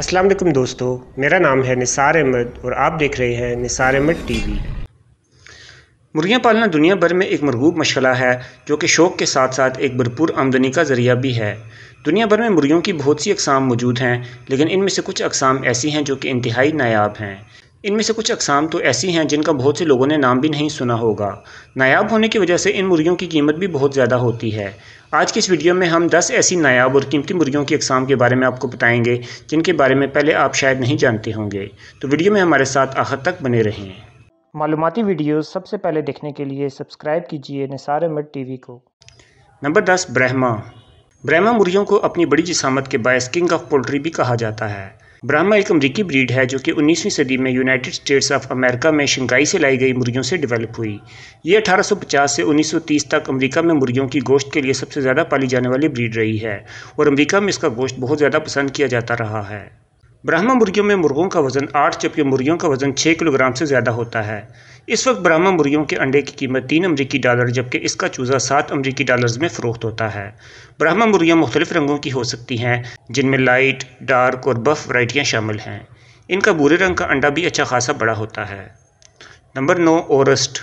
अस्सलाम वालेकुम दोस्तों मेरा नाम है निसार अहमद और आप देख रहे हैं निसार अहमद टीवी मुर्गियाँ पालना दुनिया भर में एक मरगूब मशगला है जो कि शौक़ के साथ साथ एक भरपूर आमदनी का ज़रिया भी है दुनिया भर में मुर्गियों की बहुत सी अकसाम मौजूद हैं लेकिन इनमें से कुछ अकसाम ऐसी हैं जो कि इंतहाई नायाब हैं इनमें से कुछ अकसाम तो ऐसी हैं जिनका बहुत से लोगों ने नाम भी नहीं सुना होगा नायाब होने की वजह से इन मुर्गियों की कीमत भी बहुत ज़्यादा होती है आज की इस वीडियो में हम 10 ऐसी नायाब और कीमती मुर्गियों की अकसाम के बारे में आपको बताएंगे जिनके बारे में पहले आप शायद नहीं जानते होंगे तो वीडियो में हमारे साथ आखिर तक बने रहें मालूमती वीडियो सबसे पहले देखने के लिए सब्सक्राइब कीजिए निसार अहमद टी को नंबर दस ब्रह्मा ब्रह्मा मुर्गियों को अपनी बड़ी जिसामत के बायस किंग ऑफ पोल्ट्री भी कहा जाता है ब्राह्मा एक अमरीकी ब्रीड है जो कि 19वीं सदी में यूनाइटेड स्टेट्स ऑफ अमेरिका में शंघाई से लाई गई मुर्गियों से डेवलप हुई ये 1850 से 1930 तक अमेरिका में मुर्गियों की गोश्त के लिए सबसे ज़्यादा पाली जाने वाली ब्रीड रही है और अमेरिका में इसका गोश्त बहुत ज़्यादा पसंद किया जाता रहा है ब्राह्मा मुर्गियों में मुर्गों का वजन आठ जबकि मुर्गियों का वजन छः किलोग्राम से ज़्यादा होता है इस वक्त ब्राह्मा मुर्गियों के अंडे की कीमत तीन अमरीकी डॉलर जबकि इसका चूज़ा सात अमरीकी डॉलर्स में फ़रोख्त होता है ब्राह्मा मुर्गियाँ मुख्तलिफ रंगों की हो सकती हैं जिनमें लाइट डार्क और बफ वराइटियाँ शामिल हैं इनका बुरे रंग का अंडा भी अच्छा खासा बड़ा होता है नंबर नौ औरस्ट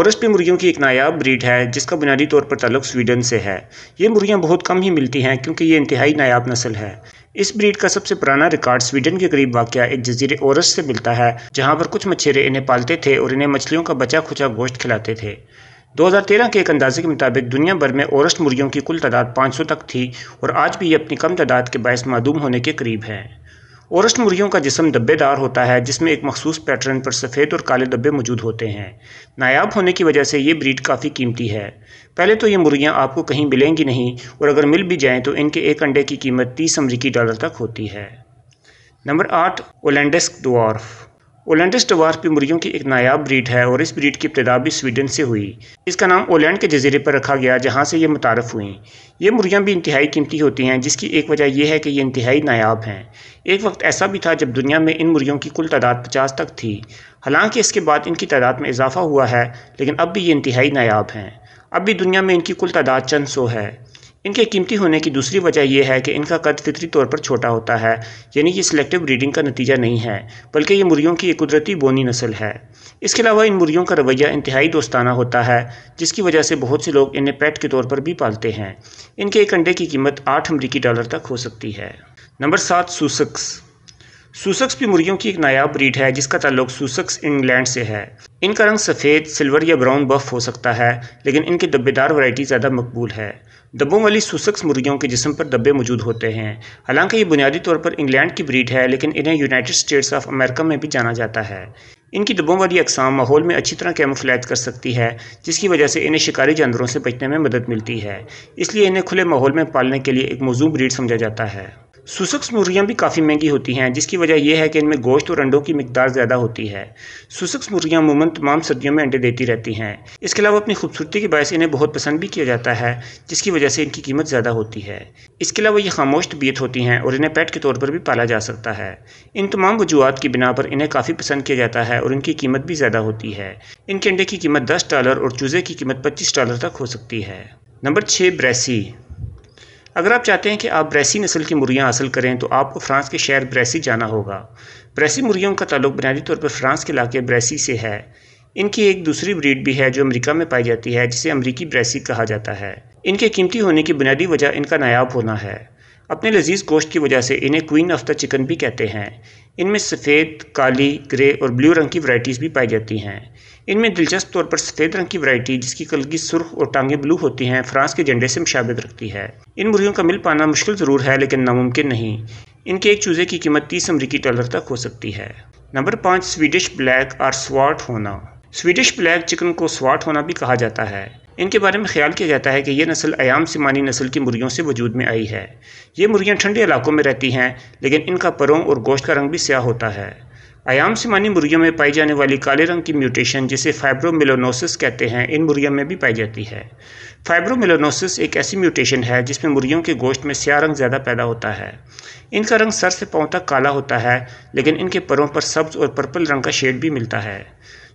औरस्ट भी मुर्गियों की एक नायाब ब्रीड है जिसका बुनियादी तौर पर ताल्लुक स्वीडन से है ये मुर्गियाँ बहुत कम ही मिलती हैं क्योंकि ये इंतहाई नायाब नस्ल है इस ब्रीड का सबसे पुराना रिकॉर्ड स्वीडन के करीब वाक़ एक जजीर ओरस से मिलता है जहाँ पर कुछ मछेरे इन्हें पालते थे और इन्हें मछलियों का बचा खुचा गोश्त खिलाते थे 2013 के एक अंदाजे के मुताबिक दुनिया भर में औरस मुर्गियों की कुल तादाद 500 तक थी और आज भी ये अपनी कम तादाद के बायस मदूम होने के करीब हैं औरस्ट मुर्गियों का जिसम डब्बेदार होता है जिसमें एक मखसूस पैटर्न पर सफ़ेद और काले डब्बे मौजूद होते हैं नायाब होने की वजह से ये ब्रीड काफ़ी कीमती है पहले तो ये मुर्गियाँ आपको कहीं मिलेंगी नहीं और अगर मिल भी जाएँ तो इनके एक अंडे की कीमत तीस अमरीकी डॉलर तक होती है नंबर आठ ओलेंडस्क डॉर्फ ओलेंडस डवार्फ भी मुर्गियों की एक नायाब ब्रीड है और इस ब्रीड की इब्तदा भी स्वीडन से हुई इसका नाम ओलैंड के जजीरे पर रखा गया जहाँ से ये मुतारफ़ हुई ये मुर्गियाँ भी इंतहाई कीमती होती हैं जिसकी एक वजह यह है कि ये इंतहाई नायाब हैं एक वक्त ऐसा भी था जब दुनिया में इन मुर्गियों की कुल तादाद पचास तक थी हालांकि इसके बाद इनकी तादाद में इजाफ़ा हुआ है लेकिन अब भी ये इंतहाई नायाब हैं अब भी दुनिया में इनकी कुल तादाद चंद सौ है इनके कीमती होने की दूसरी वजह यह है कि इनका कद फितरी तौर पर छोटा होता है यानी ये सिलेक्टिव ब्रीडिंग का नतीजा नहीं है बल्कि ये मुर्गियों की एक कुदरती बोनी नस्ल है इसके अलावा इन मुर्गियों का रवैया इंतहाई दोस्ताना होता है जिसकी वजह से बहुत से लोग इन्हें पेट के तौर पर भी पालते हैं इनके एक अंडे की कीमत आठ अमरीकी डॉलर तक हो सकती है नंबर सात सुसक्स सुसक्स भी मुर्गियों की एक नायाब ब्रीड है जिसका ताल्लुक सुसक्स इंग्लैंड से है इनका रंग सफ़ेद सिल्वर या ब्राउन बफ हो सकता है लेकिन इनकी दब्बेदार वैरायटी ज़्यादा मकबूल है दब्बों वाली सुसक्स मुर्गियों के जिसम पर दब्बे मौजूद होते हैं हालांकि ये बुनियादी तौर पर इंग्लैंड की ब्रीड है लेकिन इन्हें यूनाइटेड स्टेट्स ऑफ अमेरिका में भी जाना जाता है इनकी दब्बों वाली अकसाम माहौल में अच्छी तरह कैमोफ्लैज कर सकती है जिसकी वजह से इन्हें शिकारी जानवरों से बचने में मदद मिलती है इसलिए इन्हें खुले माहौल में पालने के लिए एक मौजूद ब्रीड समझा जाता है सुसक्स मुर्गियाँ भी काफ़ी महंगी होती हैं जिसकी वजह यह है कि इनमें गोश्त और अंडों की मकदार ज़्यादा होती है सुसक्स मुर्गियाँ अमूमन तमाम सर्दियों में अंडे देती रहती हैं इसके अलावा अपनी खूबसूरती के बायस इन्हें बहुत पसंद भी किया जाता है जिसकी वजह से इनकी कीमत ज़्यादा होती है इसके अलावा ये खामोश तबीयत होती हैं और इन्हें पेट के तौर पर भी पाला जा सकता है इन तमाम वजूहत की बिना पर इन्हें काफ़ी पसंद किया जाता है और इनकी कीमत भी ज़्यादा होती है इनके अंडे की कीमत दस डॉलर और चूज़े की कीमत पच्चीस डॉलर तक हो सकती है नंबर छः ब्रेसी अगर आप चाहते हैं कि आप ब्रेसी नस्ल की मुर्गियाँ हासिल करें तो आपको फ्रांस के शहर ब्रेसी जाना होगा ब्रेसी मुर्गियों का ताल्लुक बुनियादी तौर पर फ्रांस के इलाके ब्रेसी से है इनकी एक दूसरी ब्रीड भी है जो अमेरिका में पाई जाती है जिसे अमरीकी ब्रेसी कहा जाता है इनके कीमती होने की बुनियादी वजह इनका नायाब होना है अपने लजीज गोश्त की वजह से इन्हें क्वीन ऑफ द चिकन भी कहते हैं इनमें सफ़ेद काली ग्रे और ब्लू रंग की वराइटीज भी पाई जाती हैं इनमें दिलचस्प तौर पर सफ़ेद रंग की वरायटी जिसकी कलगी सुर्ख और टांगे ब्लू होती हैं फ्रांस के झंडे से मुशाबत रखती है इन मुर्गियों का मिल पाना मुश्किल ज़रूर है लेकिन नामुमकिन नहीं इनके एक चूज़े की कीमत तीस अमरीकी डॉलर तक हो सकती है नंबर पाँच स्वीडिश ब्लैक आर स्वाट होना स्वीडिश ब्लैक चिकन को स्वाट होना भी कहा जाता है इनके बारे में ख्याल किया जाता है कि ये नस्ल आयाम सिमानी नस्ल की मुर्गियों से वजूद में आई है ये मुर्गियाँ ठंडे इलाकों में रहती हैं लेकिन इनका परों और गोश्त का रंग भी स्याह होता है आयाम सिमानी मुर्गियों में पाई जाने वाली काले रंग की म्यूटेशन जिसे फाइब्रोमिलोनोसिस कहते हैं इन मुर्गियों में भी पाई जाती है फाइब्रोमिलोनोसिस एक ऐसी म्यूटेशन है जिसमें मुर्गियों के गोश्त में स्याह रंग ज़्यादा पैदा होता है इनका रंग सर से पाँव तक काला होता है लेकिन इनके परों पर सब्ज और पर्पल रंग का शेड भी मिलता है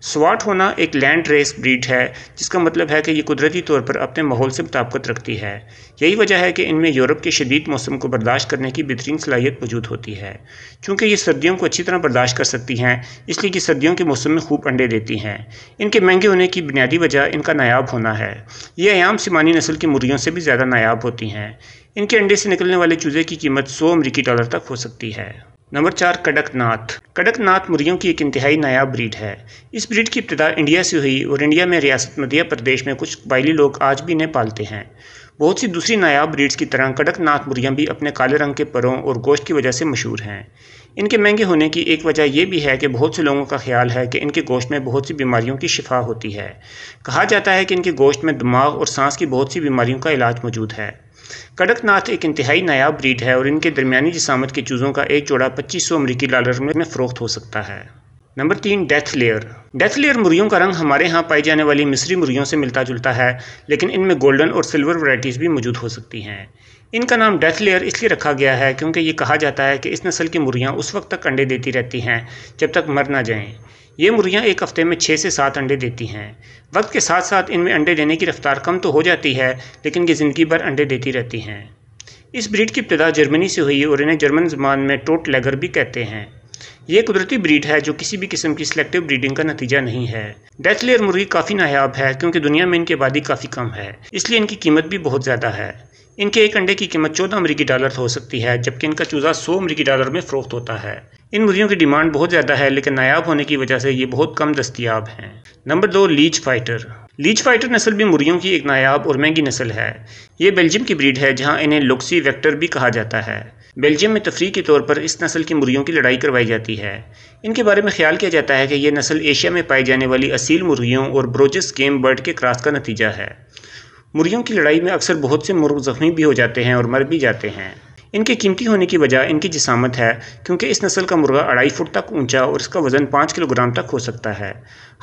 स्वाट होना एक लैंड रेस ब्रीड है जिसका मतलब है कि ये कुदरती तौर पर अपने माहौल से मुताबकत रखती है यही वजह है कि इनमें यूरोप के शदीद मौसम को बर्दाश्त करने की बेहतरीन सलाहियत मौजूद होती है चूँकि ये सर्दियों को अच्छी तरह बर्दाश्त कर सकती हैं इसलिए कि सर्दियों के मौसम में खूब अंडे देती हैं इनके महंगे होने की बुनियादी वजह इनका नायाब होना है ये आयाम सिमानी नस्ल की मुर्गियों से भी ज़्यादा नायाब होती हैं इनके अंडे से निकलने वाले चूज़े की कीमत सौ अमरीकी डॉलर तक हो सकती है नंबर चार कड़कनाथ कड़कनाथ मुर्गियों की एक इंतहाई नायाब ब्रीड है इस ब्रीड की इब्तदा इंडिया से हुई और इंडिया में रियासत मध्य प्रदेश में कुछ कबायली लोग आज भी इन्हें पालते हैं बहुत सी दूसरी नायाब ब्रीड्स की तरह कड़कनाथ मुर्गियाँ भी अपने काले रंग के परों और गोश्त की वजह से मशहूर हैं इनके महंगे होने की एक वजह यह भी है कि बहुत से लोगों का ख्याल है कि इनके गोश्त में बहुत सी बीमारियों की शिफा होती है कहा जाता है कि इनके गोश्त में दिमाग और सांस की बहुत सी बीमारियों का इलाज मौजूद है कड़कनाथ एक इंतहाई नायाब ब्रीड है और इनके दरमियानी जिसामत के चूज़ों का एक जोड़ा पच्चीस सौ अमरीकी डॉलर में फ़रोख्त हो सकता है नंबर तीन डेथ लेयर डेथ लेयर मुर्गियों का रंग हमारे यहाँ पाई जाने वाली मिस्री मुर्गियों से मिलता जुलता है लेकिन इनमें गोल्डन और सिल्वर वराइटीज़ भी मौजूद हो सकती हैं इनका नाम डेथ लेयर इसलिए रखा गया है क्योंकि ये कहा जाता है कि इस नस्ल की मुर्गियाँ उस वक्त तक अंडे देती रहती हैं जब तक मर ना जाएँ ये मुर्गियाँ एक हफ्ते में छः से सात अंडे देती हैं वक्त के साथ साथ इनमें अंडे देने की रफ़्तार कम तो हो जाती है लेकिन ये ज़िंदगी भर अंडे देती रहती हैं इस ब्रीड की इब्तदा जर्मनी से हुई और इन्हें जर्मन जबान में टोट लेगर भी कहते हैं ये कुदरती ब्रीड है जो किसी भी किस्म की सिलेक्टिव ब्रीडिंग का नतीजा नहीं है डेथ लेयर मुर्गी काफ़ी नायाब है क्योंकि दुनिया में इनकी आबादी काफ़ी कम है इसलिए इनकी कीमत भी बहुत ज़्यादा है इनके एक अंडे की कीमत चौदह अमरीकी डॉलर हो सकती है जबकि इनका चूज़ा सौ अमरीकी डॉलर में फ़रोख्त होता है इन मुर्गियों की डिमांड बहुत ज़्यादा है लेकिन नायाब होने की वजह से ये बहुत कम दस्तियाब हैं नंबर दो लीच फाइटर लीच फाइटर नस्ल भी मुर्गियों की एक नायाब और महंगी नस्ल है ये बेल्जियम की ब्रीड है जहाँ इन्हें लुक्सी वैक्टर भी कहा जाता है बेल्जियम में तफरी के तौर पर इस नस्ल की मुर्गियों की लड़ाई करवाई जाती है इनके बारे में ख्याल किया जाता है कि यह नस्ल एशिया में पाई जाने वाली असील मुर्गियों और ब्रोजस गेम बर्ड के क्रास का नतीजा है मुर्गियों की लड़ाई में अक्सर बहुत से मुर्ग जख्मी भी हो जाते हैं और मर भी जाते हैं इनके कीमती होने की वजह इनकी जिसामत है क्योंकि इस नस्ल का मुर्गा अढ़ाई फुट तक ऊंचा और इसका वज़न पाँच किलोग्राम तक हो सकता है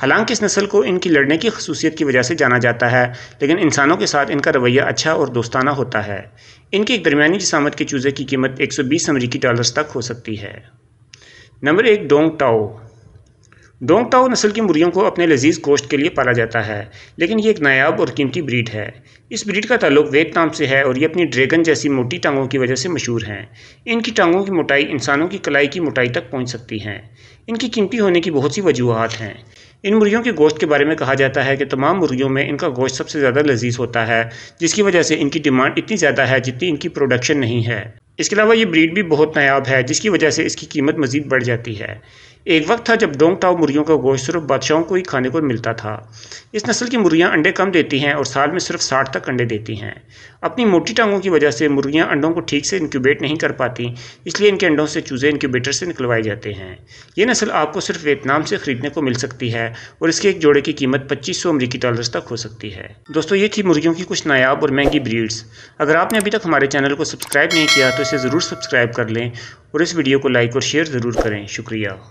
हालांकि इस नस्ल को इनकी लड़ने की खसूसियत की वजह से जाना जाता है लेकिन इंसानों के साथ इनका रवैया अच्छा और दोस्ताना होता है इनकी एक दरमियानी जिसामत के चूज़े की कीमत एक सौ बीस अमरीकी डॉलर्स तक हो सकती है नंबर एक डोंग टाओ डोंगटाओ नस्ल की मुर्गियों को अपने लजीज गोश्त के लिए पाला जाता है लेकिन ये एक नायाब और कीमती ब्रीड है इस ब्रीड का ताल्लुक वियतनाम से है और ये अपनी ड्रैगन जैसी मोटी टांगों की वजह से मशहूर हैं इनकी टांगों की मोटाई इंसानों की कलाई की मोटाई तक पहुंच सकती हैं इनकी कीमती होने की बहुत सी वजूहत हैं इन मुर्गियों के गोश्त के बारे में कहा जाता है कि तमाम मुर्गियों में इनका गोश्त सबसे ज़्यादा लजीज होता है जिसकी वजह से इनकी डिमांड इतनी ज़्यादा है जितनी इनकी प्रोडक्शन नहीं है इसके अलावा ये ब्रीड भी बहुत नायाब है जिसकी वजह से इसकी कीमत मज़ीद बढ़ जाती है एक वक्त था जब डोंग टाओ मुर्गियों का गोश्त सिर्फ बादशाहों को ही खाने को मिलता था इस नस्ल की मुर्गियाँ अंडे कम देती हैं और साल में सिर्फ साठ तक अंडे देती हैं अपनी मोटी टांगों की वजह से मुर्गियाँ अंडों को ठीक से इंक्यूबेट नहीं कर पाती इसलिए इनके अंडों से चूज़े इंक्यूबेटर से निकलवाए जाते हैं ये नस्ल आपको सिर्फ वियतनाम से ख़रीदने को मिल सकती है और इसके एक जोड़े की कीमत पच्चीस सौ अमरीकी डॉलर्स तक हो सकती है दोस्तों ये थी मुर्गियों की कुछ नायाब और महंगी ब्रीड्स अगर आपने अभी तक हमारे चैनल को सब्सक्राइब नहीं किया तो इसे ज़रूर सब्सक्राइब कर लें और इस वीडियो को लाइक और शेयर ज़रूर करें शुक्रिया